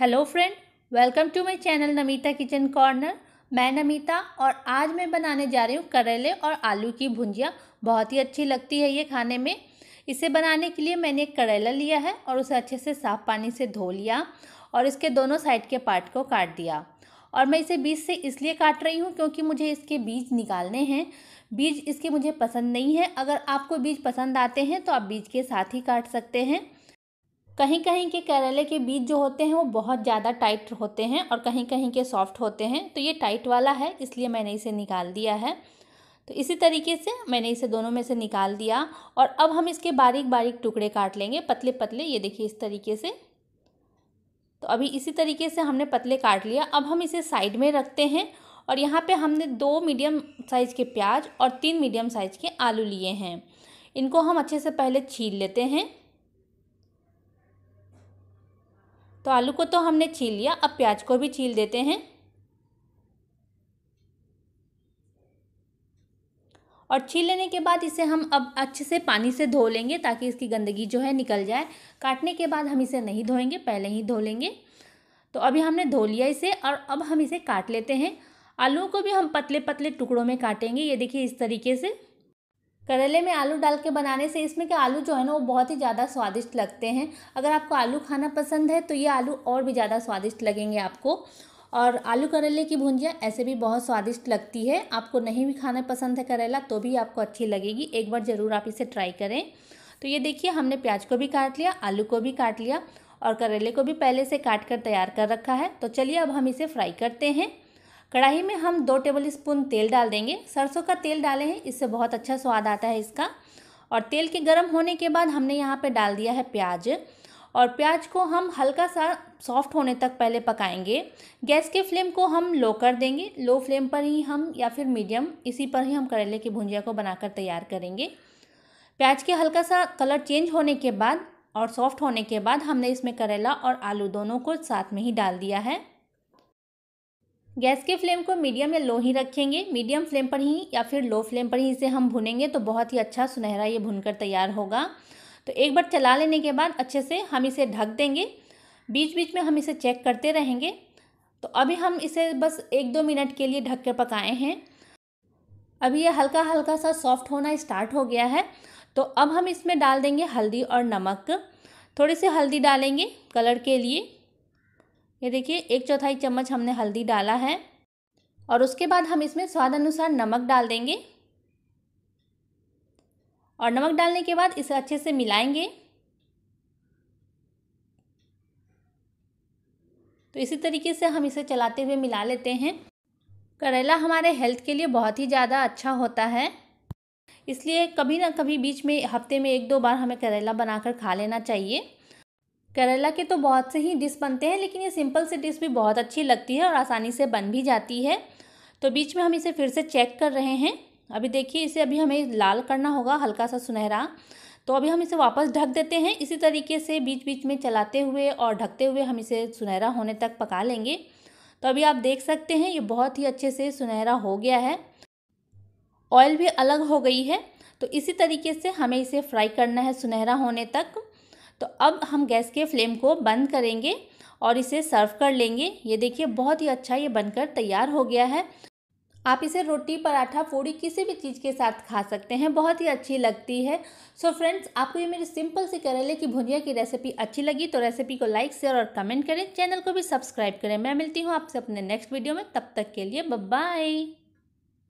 hello friend welcome to my channel Namita kitchen corner मैं नमिता और आज मैं बनाने जा रही हूँ करेले और आलू की भुंजिया बहुत ही अच्छी लगती है ये खाने में इसे बनाने के लिए मैंने एक करेला लिया है और उसे अच्छे से साफ़ पानी से धो लिया और इसके दोनों साइड के पार्ट को काट दिया और मैं इसे बीज से इसलिए काट रही हूँ क्योंकि मुझे इसके बीज निकालने हैं बीज इसके मुझे पसंद नहीं है अगर आपको बीज पसंद आते हैं तो आप बीज के साथ ही काट सकते हैं कहीं कहीं के करेले के बीज जो होते हैं वो बहुत ज़्यादा टाइट होते हैं और कहीं कहीं के सॉफ्ट होते हैं तो ये टाइट वाला है इसलिए मैंने इसे निकाल दिया है तो इसी तरीके से मैंने इसे दोनों में से निकाल दिया और अब हम इसके बारीक बारीक टुकड़े काट लेंगे पतले पतले ये देखिए इस तरीके से तो अभी इसी तरीके से हमने पतले काट लिया अब हम इसे साइड में रखते हैं और यहाँ पे हमने दो मीडियम साइज़ के प्याज और तीन मीडियम साइज़ के आलू लिए हैं इनको हम अच्छे से पहले छील लेते हैं तो आलू को तो हमने छील लिया अब प्याज को भी छील देते हैं और छील लेने के बाद इसे हम अब अच्छे से पानी से धो लेंगे ताकि इसकी गंदगी जो है निकल जाए काटने के बाद हम इसे नहीं धोएंगे पहले ही धो लेंगे तो अभी हमने धो लिया इसे और अब हम इसे काट लेते हैं आलू को भी हम पतले पतले टुकड़ों में काटेंगे ये देखिए इस तरीके से करेले में आलू डाल के बनाने से इसमें के आलू जो है ना वो बहुत ही ज़्यादा स्वादिष्ट लगते हैं अगर आपको आलू खाना पसंद है तो ये आलू और भी ज़्यादा स्वादिष्ट लगेंगे आपको और आलू करेले की भुंजिया ऐसे भी बहुत स्वादिष्ट लगती है आपको नहीं भी खाना पसंद है करेला तो भी आपको अच्छी लगेगी एक बार ज़रूर आप इसे ट्राई करें तो ये देखिए हमने प्याज को भी काट लिया आलू को भी काट लिया और करेले को भी पहले से काट कर तैयार कर रखा है तो चलिए अब हम इसे फ्राई करते हैं कढ़ाई में हम दो टेबल स्पून तेल डाल देंगे सरसों का तेल डाले हैं इससे बहुत अच्छा स्वाद आता है इसका और तेल के गर्म होने के बाद हमने यहाँ पे डाल दिया है प्याज और प्याज को हम हल्का सा सॉफ्ट होने तक पहले पकाएंगे गैस के फ्लेम को हम लो कर देंगे लो फ्लेम पर ही हम या फिर मीडियम इसी पर ही हम करेले की भुंजिया को बनाकर तैयार करेंगे प्याज के हल्का सा कलर चेंज होने के बाद और सॉफ्ट होने के बाद हमने इसमें करेला और आलू दोनों को साथ में ही डाल दिया है गैस के फ्लेम को मीडियम या लो ही रखेंगे मीडियम फ्लेम पर ही या फिर लो फ्लेम पर ही इसे हम भुनेंगे तो बहुत ही अच्छा सुनहरा ये भुनकर तैयार होगा तो एक बार चला लेने के बाद अच्छे से हम इसे ढक देंगे बीच बीच में हम इसे चेक करते रहेंगे तो अभी हम इसे बस एक दो मिनट के लिए ढक कर पकाए हैं अभी ये हल्का हल्का सा सॉफ्ट होना स्टार्ट हो गया है तो अब हम इसमें डाल देंगे हल्दी और नमक थोड़ी सी हल्दी डालेंगे कलर के लिए ये देखिए एक चौथाई चम्मच हमने हल्दी डाला है और उसके बाद हम इसमें स्वाद अनुसार नमक डाल देंगे और नमक डालने के बाद इसे अच्छे से मिलाएंगे तो इसी तरीके से हम इसे चलाते हुए मिला लेते हैं करेला हमारे हेल्थ के लिए बहुत ही ज़्यादा अच्छा होता है इसलिए कभी ना कभी बीच में हफ्ते में एक दो बार हमें करेला बनाकर खा लेना चाहिए केरला के तो बहुत से ही डिश बनते हैं लेकिन ये सिंपल सी डिश भी बहुत अच्छी लगती है और आसानी से बन भी जाती है तो बीच में हम इसे फिर से चेक कर रहे हैं अभी देखिए इसे अभी हमें लाल करना होगा हल्का सा सुनहरा तो अभी हम इसे वापस ढक देते हैं इसी तरीके से बीच बीच में चलाते हुए और ढकते हुए हम इसे सुनहरा होने तक पका लेंगे तो अभी आप देख सकते हैं ये बहुत ही अच्छे से सुनहरा हो गया है ऑयल भी अलग हो गई है तो इसी तरीके से हमें इसे फ्राई करना है सुनहरा होने तक तो अब हम गैस के फ्लेम को बंद करेंगे और इसे सर्व कर लेंगे ये देखिए बहुत ही अच्छा ये बनकर तैयार हो गया है आप इसे रोटी पराठा पूड़ी किसी भी चीज़ के साथ खा सकते हैं बहुत ही अच्छी लगती है सो so फ्रेंड्स आपको ये मेरी सिंपल सी करेले की भुनिया की रेसिपी अच्छी लगी तो रेसिपी को लाइक शेयर और कमेंट करें चैनल को भी सब्सक्राइब करें मैं मिलती हूँ आपसे अपने नेक्स्ट वीडियो में तब तक के लिए बाय